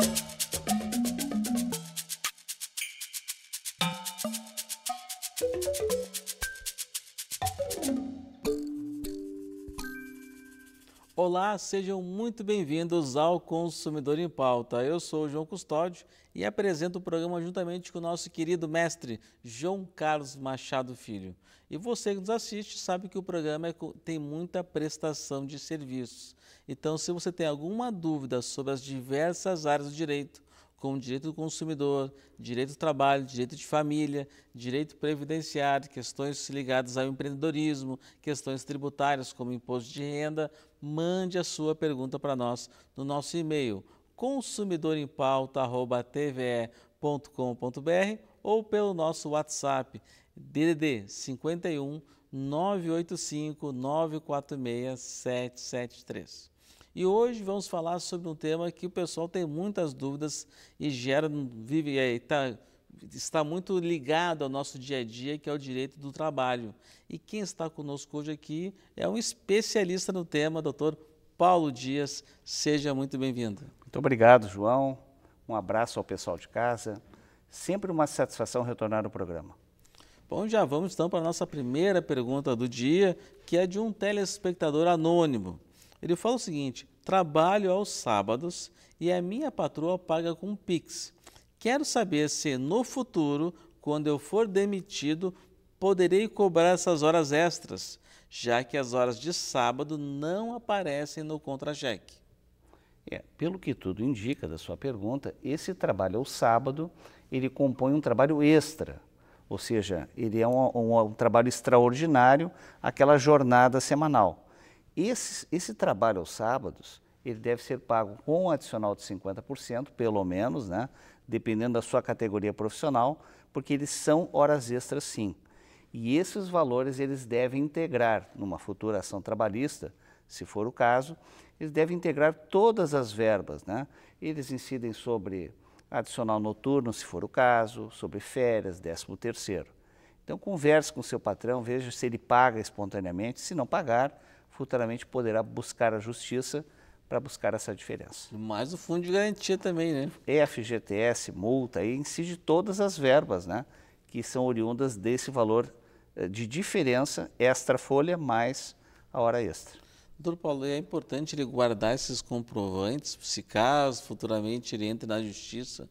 Bye. Olá, sejam muito bem-vindos ao Consumidor em Pauta. Eu sou o João Custódio e apresento o programa juntamente com o nosso querido mestre João Carlos Machado Filho. E você que nos assiste sabe que o programa é, tem muita prestação de serviços. Então, se você tem alguma dúvida sobre as diversas áreas do direito, como direito do consumidor, direito do trabalho, direito de família, direito previdenciário, questões ligadas ao empreendedorismo, questões tributárias como imposto de renda, mande a sua pergunta para nós no nosso e-mail consumidorempauta@tve.com.br ou pelo nosso WhatsApp DDD 51 985 946 773. E hoje vamos falar sobre um tema que o pessoal tem muitas dúvidas e gera vive aí está está muito ligado ao nosso dia a dia, que é o direito do trabalho. E quem está conosco hoje aqui é um especialista no tema, doutor Paulo Dias. Seja muito bem-vindo. Muito obrigado, João. Um abraço ao pessoal de casa. Sempre uma satisfação retornar ao programa. Bom, já vamos então para a nossa primeira pergunta do dia, que é de um telespectador anônimo. Ele fala o seguinte: trabalho aos sábados e a minha patroa paga com Pix. Quero saber se no futuro, quando eu for demitido, poderei cobrar essas horas extras, já que as horas de sábado não aparecem no contra-cheque. É, pelo que tudo indica da sua pergunta, esse trabalho ao é sábado, ele compõe um trabalho extra, ou seja, ele é um, um, um trabalho extraordinário, aquela jornada semanal. Esse, esse trabalho aos sábados, ele deve ser pago com um adicional de 50%, pelo menos, né, dependendo da sua categoria profissional, porque eles são horas extras sim. E esses valores eles devem integrar numa futura ação trabalhista, se for o caso, eles devem integrar todas as verbas, né? Eles incidem sobre adicional noturno, se for o caso, sobre férias, décimo terceiro. Então converse com seu patrão, veja se ele paga espontaneamente, se não pagar, futuramente poderá buscar a justiça para buscar essa diferença. Mais o fundo de garantia também, né? FGTS, multa, e incide todas as verbas, né? Que são oriundas desse valor eh, de diferença, extra folha mais a hora extra. Doutor Paulo, é importante ele guardar esses comprovantes, se caso futuramente ele entre na justiça,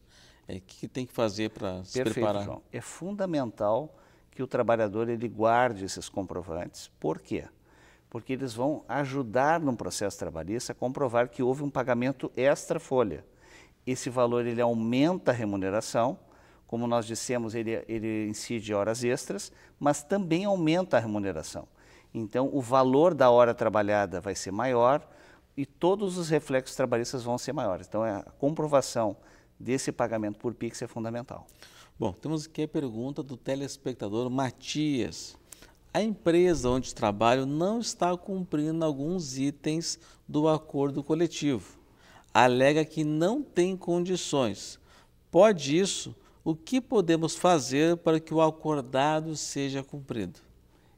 o é, que tem que fazer para se preparar? João. É fundamental que o trabalhador ele guarde esses comprovantes. Por quê? porque eles vão ajudar no processo trabalhista a comprovar que houve um pagamento extra folha. Esse valor ele aumenta a remuneração, como nós dissemos, ele, ele incide horas extras, mas também aumenta a remuneração. Então, o valor da hora trabalhada vai ser maior e todos os reflexos trabalhistas vão ser maiores. Então, é a comprovação desse pagamento por PIX é fundamental. Bom, temos aqui a pergunta do telespectador Matias a empresa onde trabalho não está cumprindo alguns itens do acordo coletivo. Alega que não tem condições. Pode isso, o que podemos fazer para que o acordado seja cumprido?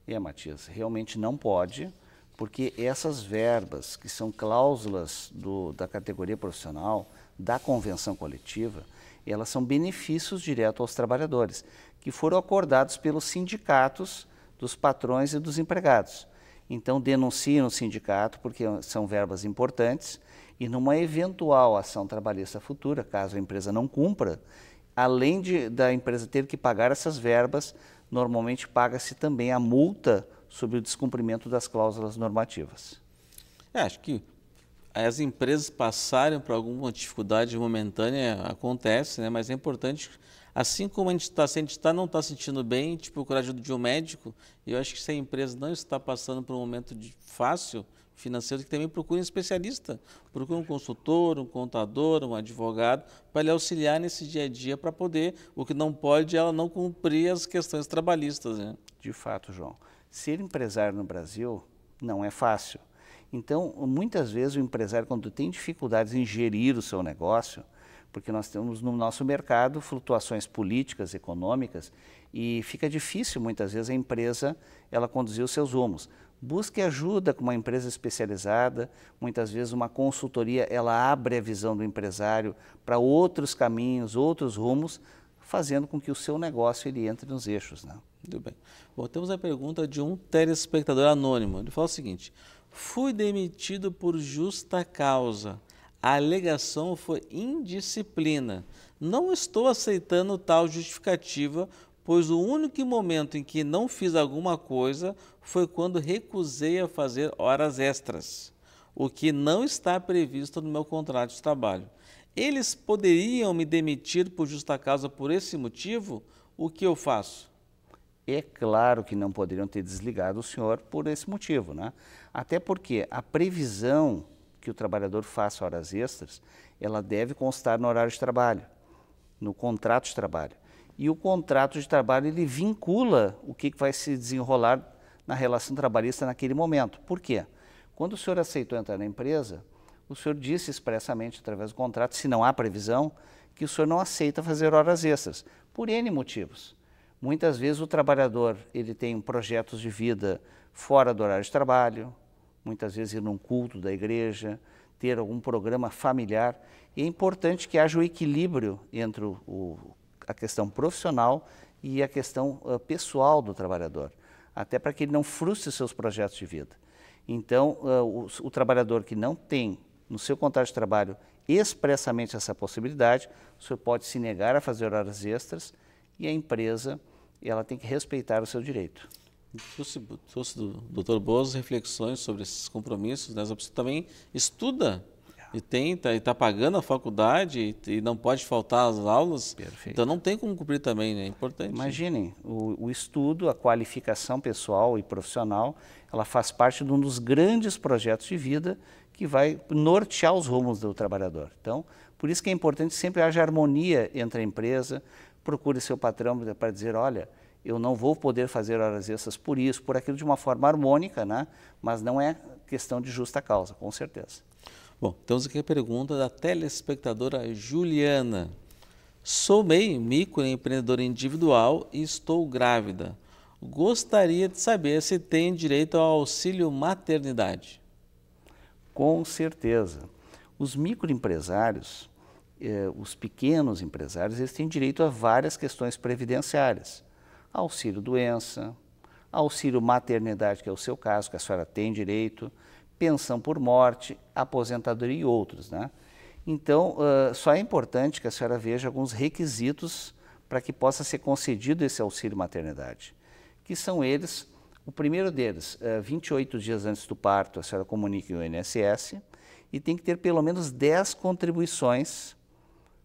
É, Matias, realmente não pode, porque essas verbas, que são cláusulas do, da categoria profissional, da convenção coletiva, elas são benefícios diretos aos trabalhadores, que foram acordados pelos sindicatos dos patrões e dos empregados. Então denunciam o sindicato, porque são verbas importantes, e numa eventual ação trabalhista futura, caso a empresa não cumpra, além de, da empresa ter que pagar essas verbas, normalmente paga-se também a multa sobre o descumprimento das cláusulas normativas. É, acho que as empresas passarem por alguma dificuldade momentânea acontece, né? mas é importante Assim como a gente está, se a gente está não está sentindo bem, te procurar ajuda de um médico, eu acho que se a empresa não está passando por um momento de fácil financeiro, que também procure um especialista, procure um consultor, um contador, um advogado, para lhe auxiliar nesse dia a dia para poder, o que não pode é ela não cumprir as questões trabalhistas. Né? De fato, João. Ser empresário no Brasil não é fácil. Então, muitas vezes o empresário, quando tem dificuldades em gerir o seu negócio, porque nós temos no nosso mercado flutuações políticas, econômicas, e fica difícil muitas vezes a empresa ela conduzir os seus rumos. Busque ajuda com uma empresa especializada, muitas vezes uma consultoria, ela abre a visão do empresário para outros caminhos, outros rumos, fazendo com que o seu negócio ele entre nos eixos. Né? Muito bem. Bom, temos a pergunta de um telespectador anônimo. Ele fala o seguinte, fui demitido por justa causa, a alegação foi indisciplina. Não estou aceitando tal justificativa, pois o único momento em que não fiz alguma coisa foi quando recusei a fazer horas extras, o que não está previsto no meu contrato de trabalho. Eles poderiam me demitir por justa causa por esse motivo? O que eu faço? É claro que não poderiam ter desligado o senhor por esse motivo, né? Até porque a previsão que o trabalhador faça horas extras, ela deve constar no horário de trabalho, no contrato de trabalho. E o contrato de trabalho ele vincula o que vai se desenrolar na relação trabalhista naquele momento. Por quê? Quando o senhor aceitou entrar na empresa, o senhor disse expressamente através do contrato, se não há previsão, que o senhor não aceita fazer horas extras, por N motivos. Muitas vezes o trabalhador ele tem projetos de vida fora do horário de trabalho, muitas vezes ir num culto da igreja, ter algum programa familiar. E é importante que haja o equilíbrio entre o, a questão profissional e a questão uh, pessoal do trabalhador, até para que ele não frustre seus projetos de vida. Então, uh, o, o trabalhador que não tem no seu contrato de trabalho expressamente essa possibilidade, o senhor pode se negar a fazer horas extras e a empresa ela tem que respeitar o seu direito. Trouxe, trouxe do doutor Boas reflexões sobre esses compromissos, né? Você também estuda e tenta e está pagando a faculdade e, e, não pode faltar as aulas, Perfeito. então não tem como cumprir também, né? É importante. Imaginem, o, o, estudo, a qualificação pessoal e profissional, ela faz parte de um dos grandes projetos de vida que vai nortear os rumos do trabalhador. Então, por isso que é importante sempre haja harmonia entre a empresa, procure seu patrão para dizer, olha, eu não vou poder fazer horas extras por isso, por aquilo de uma forma harmônica, né? mas não é questão de justa causa, com certeza. Bom, temos aqui a pergunta da telespectadora Juliana. Sou MEI, microempreendedora individual e estou grávida. Gostaria de saber se tem direito ao auxílio maternidade. Com certeza. Os microempresários, eh, os pequenos empresários, eles têm direito a várias questões previdenciárias auxílio doença, auxílio maternidade, que é o seu caso, que a senhora tem direito, pensão por morte, aposentadoria e outros. Né? Então, uh, só é importante que a senhora veja alguns requisitos para que possa ser concedido esse auxílio maternidade, que são eles, o primeiro deles, uh, 28 dias antes do parto, a senhora comunica o INSS e tem que ter pelo menos 10 contribuições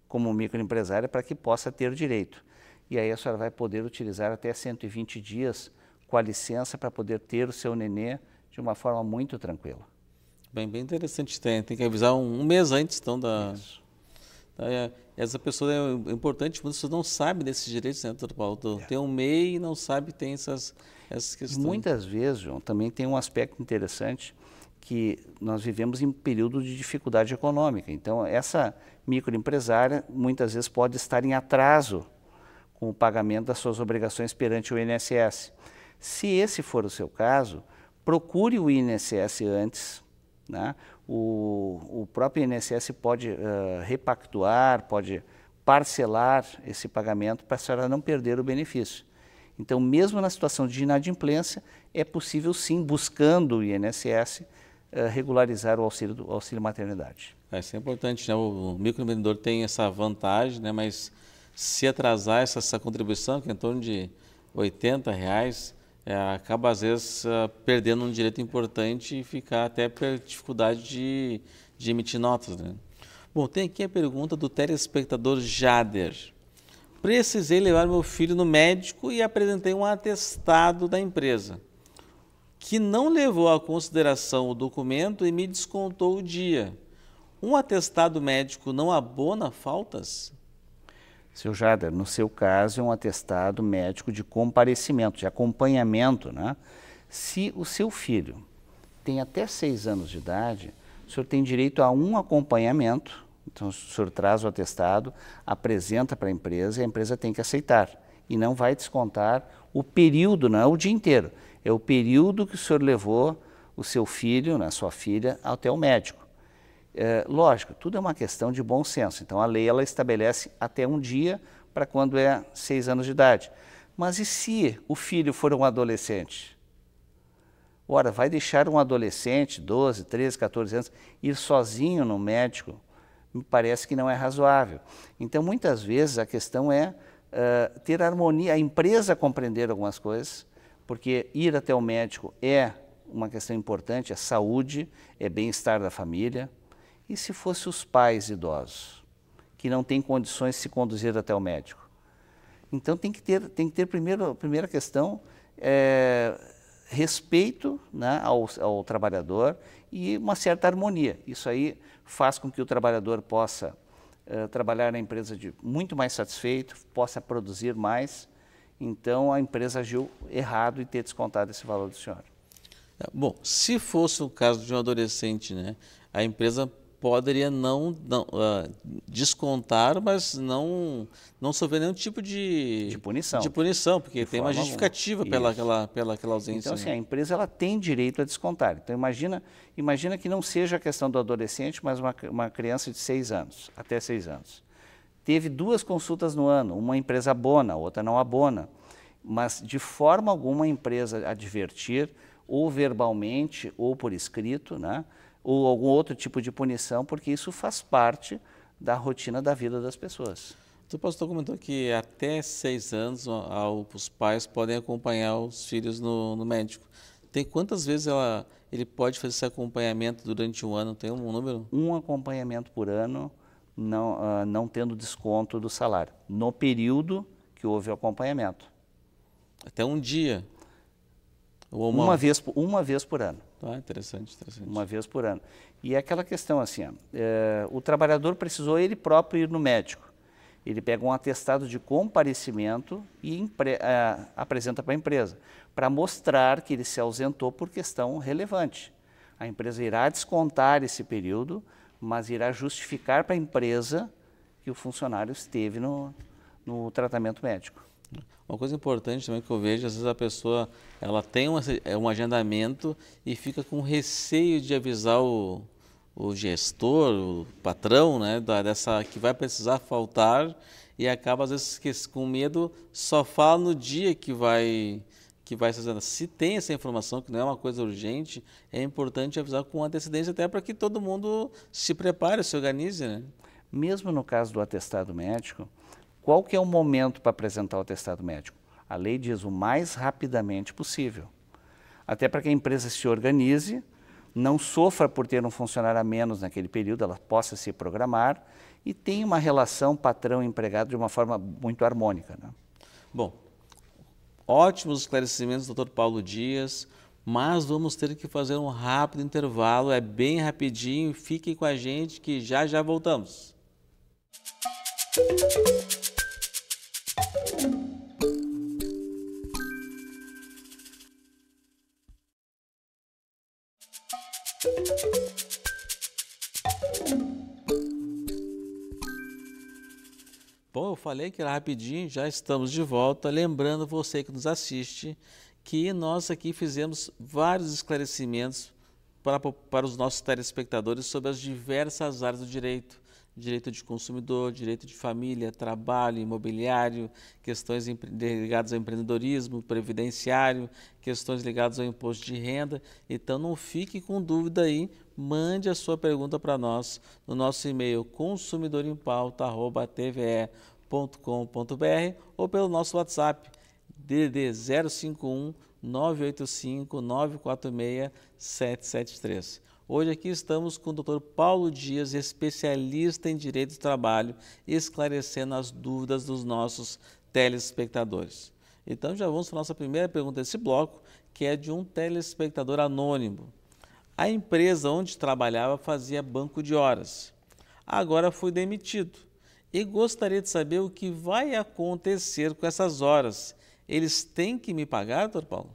como microempresária para que possa ter direito e aí a senhora vai poder utilizar até 120 dias com a licença para poder ter o seu nenê de uma forma muito tranquila. Bem, bem interessante. Tem, tem que avisar um, um mês antes, então, da... Isso. da é, essa pessoa é importante, muitas pessoas não sabem desses direitos, né, doutor Paulo? É. Tem um MEI e não sabe, tem essas, essas questões. Muitas vezes, João, também tem um aspecto interessante que nós vivemos em período de dificuldade econômica. Então, essa microempresária muitas vezes pode estar em atraso com o pagamento das suas obrigações perante o INSS. Se esse for o seu caso, procure o INSS antes. Né? O, o próprio INSS pode uh, repactuar, pode parcelar esse pagamento para a senhora não perder o benefício. Então, mesmo na situação de inadimplência, é possível sim, buscando o INSS, uh, eh, regularizar o auxílio, auxílio maternidade. É, isso é importante, né? O microempreendedor tem essa vantagem, né? mas se atrasar essa, essa contribuição, que é em torno de 80 reais, é, acaba às vezes ah, perdendo um direito importante e ficar até per dificuldade de, de emitir notas. Né? Bom, tem aqui a pergunta do telespectador Jader. Precisei levar meu filho no médico e apresentei um atestado da empresa, que não levou à consideração o documento e me descontou o dia. Um atestado médico não abona faltas? Seu Jader, no seu caso é um atestado médico de comparecimento, de acompanhamento, né? Se o seu filho tem até seis anos de idade, o senhor tem direito a um acompanhamento, então o senhor traz o atestado, apresenta para a empresa e a empresa tem que aceitar. E não vai descontar o período, não é o dia inteiro, é o período que o senhor levou o seu filho, a né, sua filha, até o médico. É, lógico, tudo é uma questão de bom senso. Então, a lei ela estabelece até um dia para quando é seis anos de idade. Mas e se o filho for um adolescente? Ora, vai deixar um adolescente, 12, 13, 14 anos, ir sozinho no médico? Me parece que não é razoável. Então, muitas vezes a questão é uh, ter harmonia, a empresa compreender algumas coisas, porque ir até o médico é uma questão importante, é saúde, é bem-estar da família, e se fosse os pais idosos, que não têm condições de se conduzir até o médico? Então tem que ter, tem que ter primeiro, a primeira questão, é, respeito né, ao, ao trabalhador e uma certa harmonia. Isso aí faz com que o trabalhador possa é, trabalhar na empresa de muito mais satisfeito, possa produzir mais. Então a empresa agiu errado e ter descontado esse valor do senhor. Tá, bom, se fosse o caso de um adolescente, né, a empresa poderia não, não uh, descontar, mas não não sofrer nenhum tipo de, de punição, de punição, porque de tem uma justificativa pela aquela, pela aquela ausência. Então, assim, né? a empresa ela tem direito a descontar. Então, imagina imagina que não seja a questão do adolescente, mas uma, uma criança de seis anos, até seis anos. Teve duas consultas no ano, uma empresa abona, outra não abona, mas de forma alguma a empresa advertir, ou verbalmente, ou por escrito, né? ou algum outro tipo de punição, porque isso faz parte da rotina da vida das pessoas. O pastor comentou que até seis anos os pais podem acompanhar os filhos no, no médico. Tem quantas vezes ela, ele pode fazer esse acompanhamento durante um ano? Tem um, número? Um acompanhamento por ano, não, uh, não tendo desconto do salário, no período que houve o acompanhamento. Até um dia? uma... uma vez, uma vez por ano. Ah, interessante, interessante. Uma vez por ano. E é aquela questão assim, ó, é, o trabalhador precisou ele próprio ir no médico. Ele pega um atestado de comparecimento e impre, é, apresenta para a empresa, para mostrar que ele se ausentou por questão relevante. A empresa irá descontar esse período, mas irá justificar para a empresa que o funcionário esteve no, no tratamento médico. Uma coisa importante também que eu vejo, às vezes a pessoa ela tem um, é um agendamento e fica com receio de avisar o, o gestor, o patrão, né, da, dessa que vai precisar faltar e acaba às vezes com medo só fala no dia que vai que vai se fazendo. Se tem essa informação que não é uma coisa urgente, é importante avisar com antecedência até para que todo mundo se prepare, se organize, né? Mesmo no caso do atestado médico, qual que é o momento para apresentar o testado médico? A lei diz o mais rapidamente possível. Até para que a empresa se organize, não sofra por ter um funcionário a menos naquele período, ela possa se programar e tenha uma relação patrão-empregado de uma forma muito harmônica. Né? Bom, ótimos esclarecimentos, doutor Paulo Dias, mas vamos ter que fazer um rápido intervalo, é bem rapidinho, fiquem com a gente que já já voltamos. Música falei que era rapidinho, já estamos de volta. Lembrando você que nos assiste que nós aqui fizemos vários esclarecimentos para, para os nossos telespectadores sobre as diversas áreas do direito. Direito de consumidor, direito de família, trabalho, imobiliário, questões ligadas ao empreendedorismo, previdenciário, questões ligadas ao imposto de renda. Então não fique com dúvida aí, mande a sua pergunta para nós no nosso e-mail consumidorempauta.tve.com www.cultura.com.br ou pelo nosso WhatsApp DD 051 985 946 773. Hoje aqui estamos com o Dr. Paulo Dias, especialista em direito do trabalho, esclarecendo as dúvidas dos nossos telespectadores. Então já vamos para a nossa primeira pergunta desse bloco, que é de um telespectador anônimo. A empresa onde trabalhava fazia banco de horas. Agora foi demitido e gostaria de saber o que vai acontecer com essas horas. Eles têm que me pagar, doutor Paulo?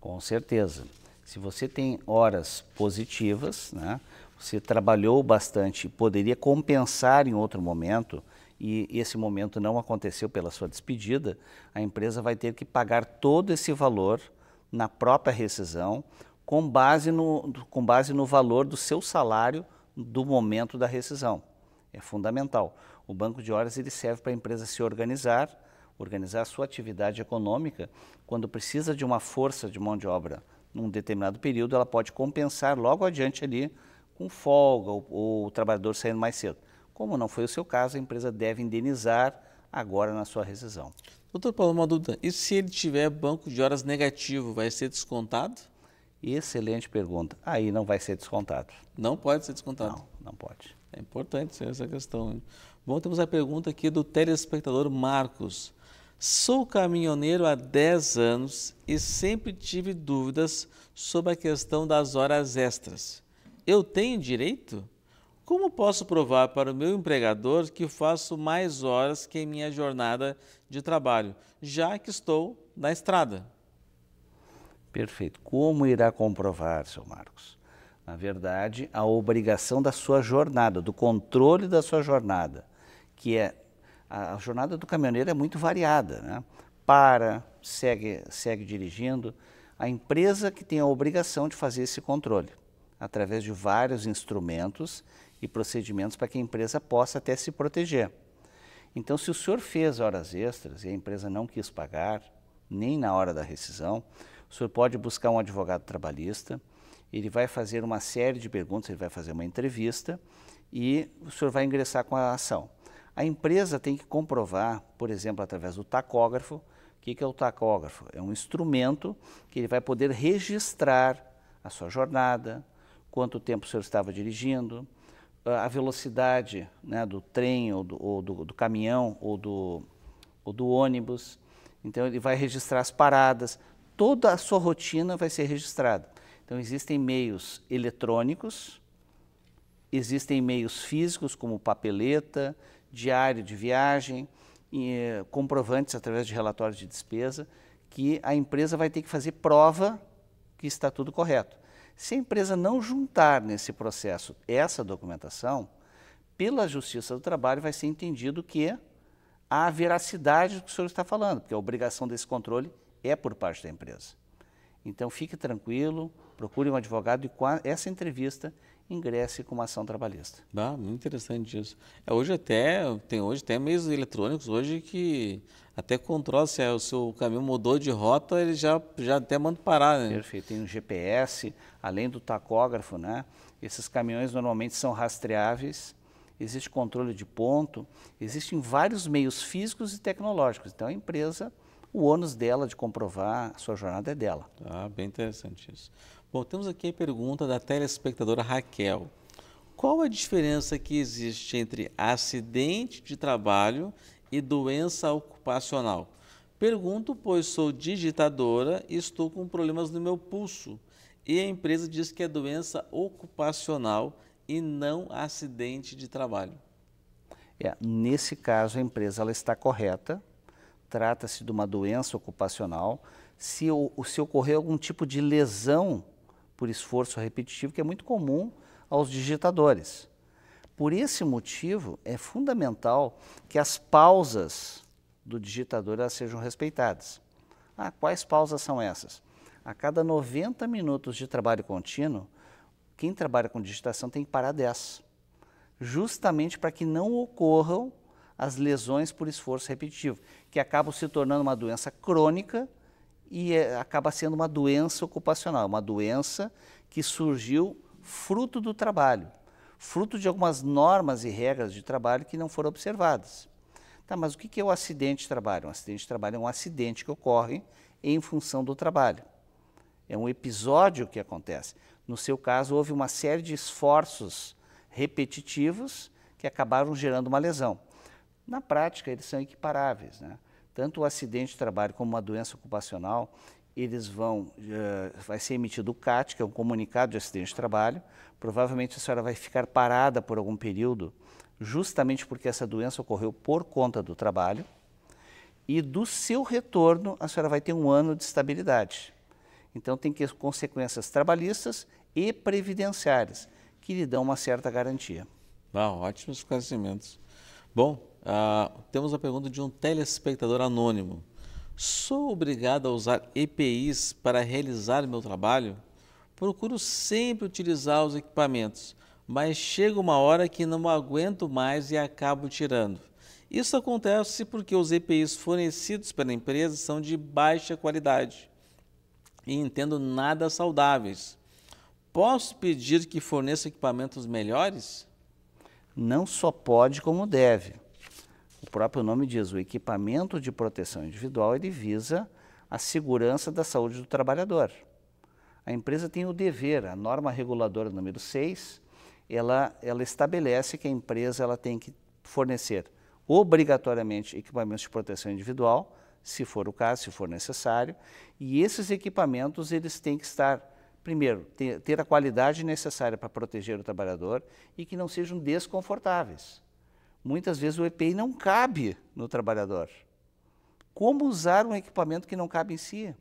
Com certeza. Se você tem horas positivas, né, você trabalhou bastante, poderia compensar em outro momento, e esse momento não aconteceu pela sua despedida, a empresa vai ter que pagar todo esse valor na própria rescisão, com base no, com base no valor do seu salário do momento da rescisão. É fundamental. O banco de horas ele serve para a empresa se organizar, organizar a sua atividade econômica. Quando precisa de uma força de mão de obra num determinado período, ela pode compensar logo adiante ali com folga ou, ou o trabalhador saindo mais cedo. Como não foi o seu caso, a empresa deve indenizar agora na sua rescisão. Doutor Paulo, uma dúvida. E se ele tiver banco de horas negativo, vai ser descontado? Excelente pergunta. Aí não vai ser descontado. Não pode ser descontado. Não, não pode. É importante essa questão. Bom, temos a pergunta aqui do telespectador Marcos. Sou caminhoneiro há 10 anos e sempre tive dúvidas sobre a questão das horas extras. Eu tenho direito? Como posso provar para o meu empregador que faço mais horas que minha jornada de trabalho, já que estou na estrada? Perfeito. Como irá comprovar, seu Marcos? Na verdade, a obrigação da sua jornada, do controle da sua jornada que é a, jornada do caminhoneiro é muito variada, né? Para, segue, segue dirigindo. A empresa que tem a obrigação de fazer esse controle através de vários instrumentos e procedimentos para que a empresa possa até se proteger. Então, se o senhor fez horas extras e a empresa não quis pagar, nem na hora da rescisão, o senhor pode buscar um advogado trabalhista, ele vai fazer uma série de perguntas, ele vai fazer uma entrevista e o senhor vai ingressar com a ação. A empresa tem que comprovar, por exemplo, através do tacógrafo. O que, que é o tacógrafo? É um instrumento que ele vai poder registrar a sua jornada, quanto tempo o senhor estava dirigindo, a velocidade né, do trem ou, do, ou do, do caminhão ou do, ou do ônibus. Então, ele vai registrar as paradas, toda a sua rotina vai ser registrada. Então, existem meios eletrônicos, existem meios físicos, como papeleta, diário de viagem, e, eh, comprovantes através de relatórios de despesa, que a empresa vai ter que fazer prova que está tudo correto. Se a empresa não juntar nesse processo essa documentação, pela Justiça do Trabalho vai ser entendido que há veracidade do que o senhor está falando, porque a obrigação desse controle é por parte da empresa. Então fique tranquilo, procure um advogado e com essa entrevista ingresse com uma ação trabalhista. Ah, muito interessante isso. É, hoje até tem hoje até meios eletrônicos hoje que até controla se é, o seu caminho mudou de rota, ele já já até manda parar, né? Perfeito. Tem um GPS, além do tacógrafo, né? Esses caminhões normalmente são rastreáveis. Existe controle de ponto, existem vários meios físicos e tecnológicos. Então a empresa, o ônus dela de comprovar a sua jornada é dela. Ah, bem interessante isso. Bom, temos aqui a pergunta da telespectadora Raquel. Qual a diferença que existe entre acidente de trabalho e doença ocupacional? Pergunto, pois sou digitadora e estou com problemas no meu pulso. E a empresa diz que é doença ocupacional e não acidente de trabalho. É, nesse caso, a empresa ela está correta. Trata-se de uma doença ocupacional. Se, se ocorrer algum tipo de lesão por esforço repetitivo, que é muito comum aos digitadores. Por esse motivo, é fundamental que as pausas do digitador elas sejam respeitadas. Ah, quais pausas são essas? A cada 90 minutos de trabalho contínuo, quem trabalha com digitação tem que parar 10, justamente para que não ocorram as lesões por esforço repetitivo, que acabam se tornando uma doença crônica e é, acaba sendo uma doença ocupacional, uma doença que surgiu fruto do trabalho, fruto de algumas normas e regras de trabalho que não foram observadas. Tá, mas o que é o acidente de trabalho? Um acidente de trabalho é um acidente que ocorre em função do trabalho. É um episódio que acontece. No seu caso, houve uma série de esforços repetitivos que acabaram gerando uma lesão. Na prática, eles são equiparáveis. Né? tanto o acidente de trabalho como a doença ocupacional, eles vão, uh, vai ser emitido o CAT, que é um comunicado de acidente de trabalho. Provavelmente a senhora vai ficar parada por algum período, justamente porque essa doença ocorreu por conta do trabalho. E do seu retorno, a senhora vai ter um ano de estabilidade. Então tem que consequências trabalhistas e previdenciárias, que lhe dão uma certa garantia. Ah, ótimos conhecimentos. Bom, ah, temos a pergunta de um telespectador anônimo. Sou obrigado a usar EPIs para realizar meu trabalho? Procuro sempre utilizar os equipamentos, mas chega uma hora que não aguento mais e acabo tirando. Isso acontece porque os EPIs fornecidos pela empresa são de baixa qualidade e entendo nada saudáveis. Posso pedir que forneça equipamentos melhores? Não só pode, como deve o próprio nome diz, o equipamento de proteção individual, ele visa a segurança da saúde do trabalhador. A empresa tem o dever, a norma reguladora número 6, ela, ela estabelece que a empresa ela tem que fornecer obrigatoriamente equipamentos de proteção individual, se for o caso, se for necessário, e esses equipamentos eles têm que estar primeiro, ter, a qualidade necessária para proteger o trabalhador e que não sejam desconfortáveis muitas vezes o EPI não cabe no trabalhador. Como usar um equipamento que não cabe em si?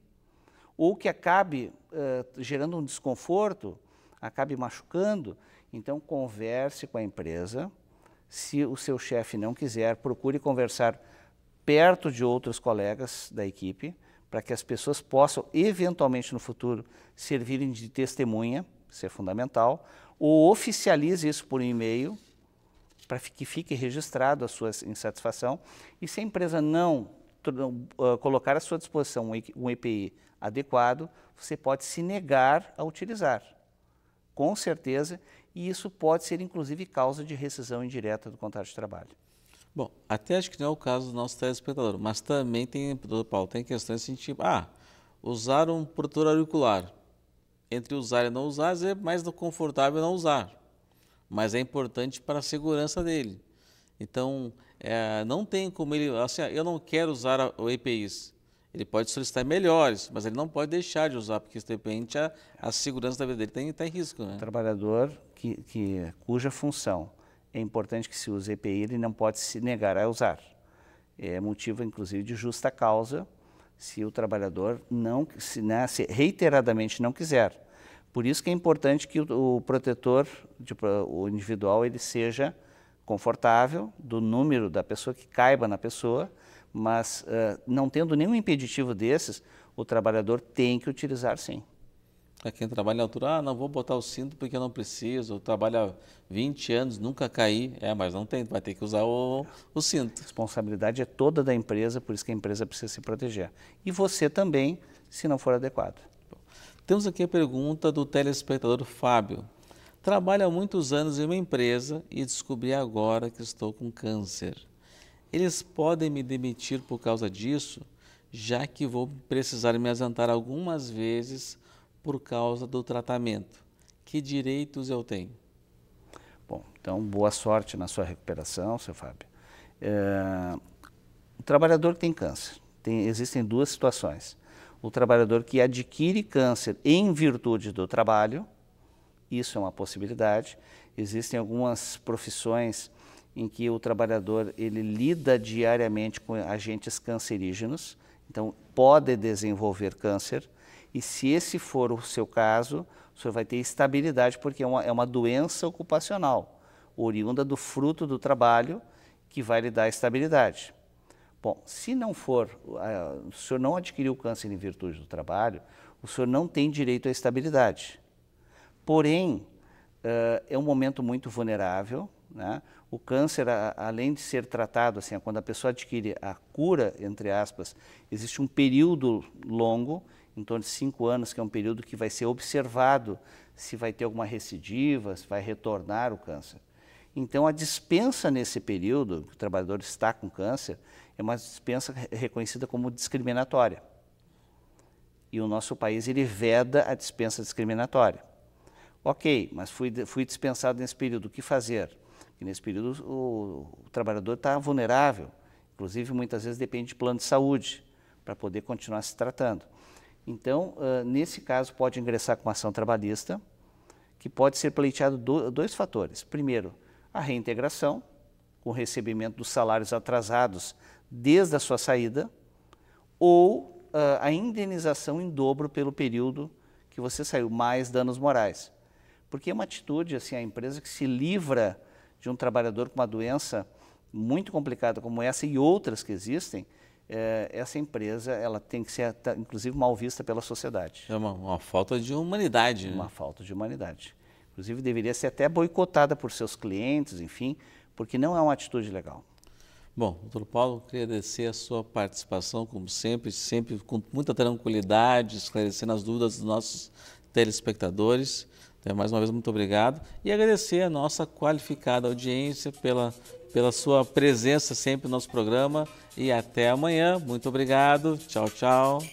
Ou que acabe uh, gerando um desconforto, acabe machucando. Então, converse com a empresa. Se o seu chefe não quiser, procure conversar perto de outros colegas da equipe, para que as pessoas possam, eventualmente no futuro, servirem de testemunha, isso é fundamental, ou oficialize isso por um e-mail, para que fique registrado a sua insatisfação. E se a empresa não uh, colocar à sua disposição um EPI adequado, você pode se negar a utilizar, com certeza, e isso pode ser inclusive causa de rescisão indireta do contrato de trabalho. Bom, até acho que não é o caso do nosso telespectador, mas também tem, doutor Paulo, tem questões assim, tipo, ah, usar um protetor auricular. Entre usar e não usar, é mais confortável não usar mas é importante para a segurança dele. Então, é, não tem como ele, assim, ah, eu não quero usar o EPIs. Ele pode solicitar melhores, mas ele não pode deixar de usar, porque de repente a, a segurança da vida dele está tá em risco. Né? O trabalhador que, que, cuja função é importante que se use EPI, ele não pode se negar a usar. É motivo, inclusive, de justa causa se o trabalhador não se, né, se reiteradamente não quiser. Por isso que é importante que o, o protetor de, o individual ele seja confortável do número da pessoa que caiba na pessoa, mas uh, não tendo nenhum impeditivo desses, o trabalhador tem que utilizar sim. Para é, quem trabalha em altura, ah, não vou botar o cinto porque eu não preciso, eu trabalho há 20 anos, nunca caí. É, mas não tem, vai ter que usar o, o cinto. A responsabilidade é toda da empresa, por isso que a empresa precisa se proteger. E você também, se não for adequado. Temos aqui a pergunta do telespectador Fábio. Trabalho há muitos anos em uma empresa e descobri agora que estou com câncer. Eles podem me demitir por causa disso, já que vou precisar me ausentar algumas vezes por causa do tratamento. Que direitos eu tenho? Bom, então boa sorte na sua recuperação, seu Fábio. É, o trabalhador que tem câncer, tem, existem duas situações o trabalhador que adquire câncer em virtude do trabalho, isso é uma possibilidade. Existem algumas profissões em que o trabalhador ele lida diariamente com agentes cancerígenos, então pode desenvolver câncer. E se esse for o seu caso, o senhor vai ter estabilidade, porque é uma, é uma doença ocupacional, oriunda do fruto do trabalho, que vai lhe dar estabilidade. Bom, se não for, uh, o senhor não adquiriu câncer em virtude do trabalho, o senhor não tem direito à estabilidade. Porém, uh, é um momento muito vulnerável. Né? O câncer, a, além de ser tratado, assim, quando a pessoa adquire a cura, entre aspas, existe um período longo, em torno de cinco anos, que é um período que vai ser observado se vai ter alguma recidiva, se vai retornar o câncer. Então, a dispensa nesse período, que o trabalhador está com câncer, é uma dispensa reconhecida como discriminatória. E o nosso país, ele veda a dispensa discriminatória. Ok, mas fui, fui dispensado nesse período, o que fazer? E nesse período, o, o trabalhador está vulnerável, inclusive muitas vezes depende de plano de saúde, para poder continuar se tratando. Então, uh, nesse caso, pode ingressar com ação trabalhista, que pode ser pleiteado do, dois fatores. Primeiro, a reintegração, com recebimento dos salários atrasados desde a sua saída, ou uh, a indenização em dobro pelo período que você saiu, mais danos morais. Porque é uma atitude, assim, a empresa que se livra de um trabalhador com uma doença muito complicada como essa e outras que existem, é, essa empresa ela tem que ser, inclusive, mal vista pela sociedade. É uma, uma falta de humanidade. Né? Uma né? falta de humanidade. Inclusive, deveria ser até boicotada por seus clientes, enfim, porque não é uma atitude legal. Bom, doutor Paulo, queria agradecer a sua participação, como sempre, sempre com muita tranquilidade, esclarecendo as dúvidas dos nossos telespectadores. Então, mais uma vez, muito obrigado. E agradecer a nossa qualificada audiência pela, pela sua presença sempre no nosso programa. E até amanhã. Muito obrigado. Tchau, tchau.